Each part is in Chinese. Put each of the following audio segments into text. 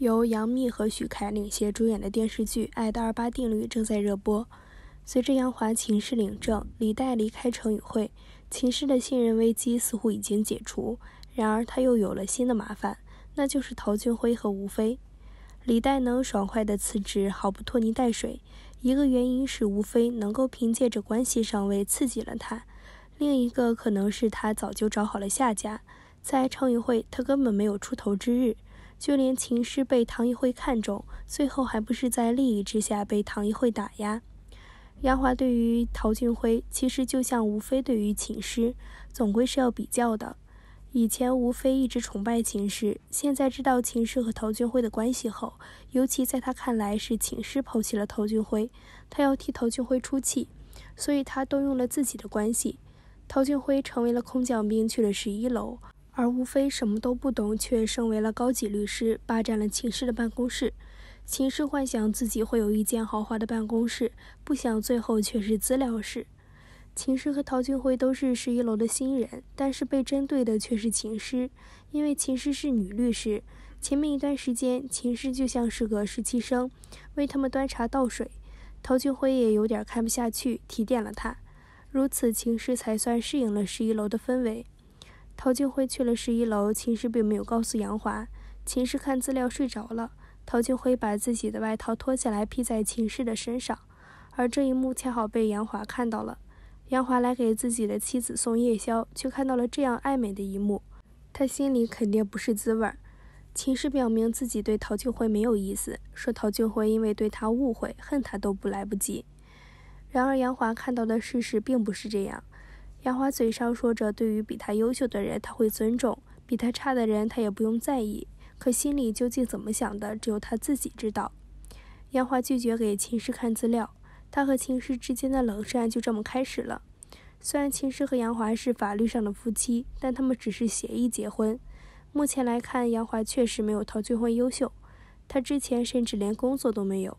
由杨幂和许凯领衔主演的电视剧《爱的二八定律》正在热播。随着杨华秦氏领证，李代离开成宇会，秦氏的信任危机似乎已经解除。然而，他又有了新的麻烦，那就是陶俊辉和吴非。李代能爽快的辞职，毫不拖泥带水。一个原因是吴非能够凭借着关系上位，刺激了他；另一个可能是他早就找好了下家，在成宇会他根本没有出头之日。就连秦诗被唐一慧看中，最后还不是在利益之下被唐一慧打压。杨华对于陶俊辉，其实就像吴非对于秦诗，总归是要比较的。以前吴非一直崇拜秦诗，现在知道秦诗和陶俊辉的关系后，尤其在他看来是秦诗抛弃了陶俊辉，他要替陶俊辉出气，所以他动用了自己的关系。陶俊辉成为了空降兵，去了十一楼。而吴非什么都不懂，却升为了高级律师，霸占了秦氏的办公室。秦氏幻想自己会有一间豪华的办公室，不想最后却是资料室。秦氏和陶俊辉都是十一楼的新人，但是被针对的却是秦师，因为秦师是女律师。前面一段时间，秦师就像是个实习生，为他们端茶倒水。陶俊辉也有点看不下去，提点了他，如此秦氏才算适应了十一楼的氛围。陶俊辉去了十一楼，秦氏并没有告诉杨华。秦氏看资料睡着了，陶俊辉把自己的外套脱下来披在秦氏的身上，而这一幕恰好被杨华看到了。杨华来给自己的妻子送夜宵，却看到了这样暧昧的一幕，他心里肯定不是滋味。秦氏表明自己对陶俊辉没有意思，说陶俊辉因为对他误会恨他都不来不及。然而杨华看到的事实并不是这样。杨华嘴上说着，对于比他优秀的人他会尊重，比他差的人他也不用在意。可心里究竟怎么想的，只有他自己知道。杨华拒绝给秦师看资料，他和秦师之间的冷战就这么开始了。虽然秦师和杨华是法律上的夫妻，但他们只是协议结婚。目前来看，杨华确实没有陶俊辉优秀，他之前甚至连工作都没有。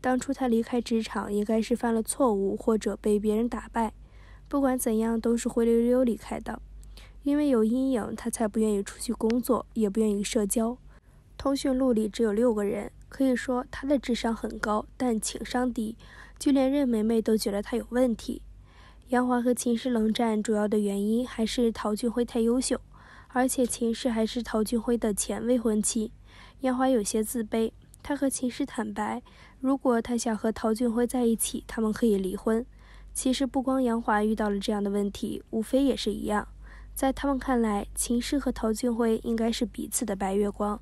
当初他离开职场，应该是犯了错误，或者被别人打败。不管怎样，都是灰溜溜离开的。因为有阴影，他才不愿意出去工作，也不愿意社交。通讯录里只有六个人，可以说他的智商很高，但情商低。就连任梅梅都觉得他有问题。杨华和秦氏冷战主要的原因还是陶俊辉太优秀，而且秦氏还是陶俊辉的前未婚妻。杨华有些自卑，他和秦氏坦白，如果他想和陶俊辉在一起，他们可以离婚。其实不光杨华遇到了这样的问题，吴非也是一样。在他们看来，秦氏和陶俊辉应该是彼此的白月光。